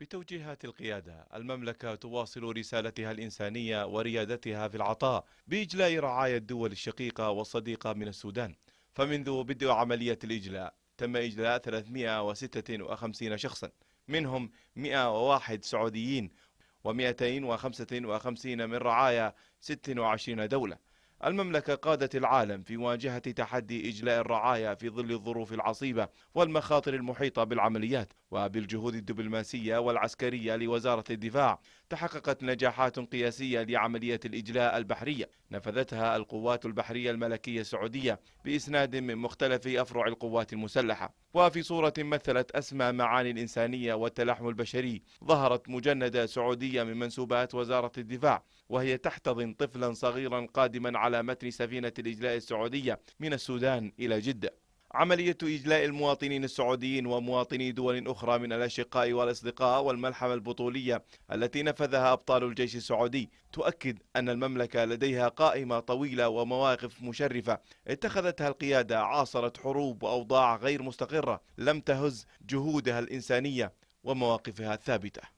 بتوجيهات القيادة المملكة تواصل رسالتها الإنسانية وريادتها في العطاء بإجلاء رعاية الدول الشقيقة والصديقة من السودان فمنذ بدء عملية الإجلاء تم إجلاء 356 شخصا منهم 101 سعوديين و255 من رعايا 26 دولة المملكة قادت العالم في مواجهة تحدي إجلاء الرعايا في ظل الظروف العصيبة والمخاطر المحيطة بالعمليات وبالجهود الدبلوماسية والعسكرية لوزارة الدفاع تحققت نجاحات قياسية لعملية الإجلاء البحرية نفذتها القوات البحرية الملكية السعودية بإسناد من مختلف أفرع القوات المسلحة وفي صورة مثلت أسمى معاني الإنسانية والتلاحم البشري ظهرت مجندة سعودية من منسوبات وزارة الدفاع وهي تحتضن طفلا صغيرا قادما على على متن سفينة الإجلاء السعودية من السودان إلى جدة عملية إجلاء المواطنين السعوديين ومواطني دول أخرى من الأشقاء والأصدقاء والملحمة البطولية التي نفذها أبطال الجيش السعودي تؤكد أن المملكة لديها قائمة طويلة ومواقف مشرفة اتخذتها القيادة عاصرت حروب وأوضاع غير مستقرة لم تهز جهودها الإنسانية ومواقفها الثابته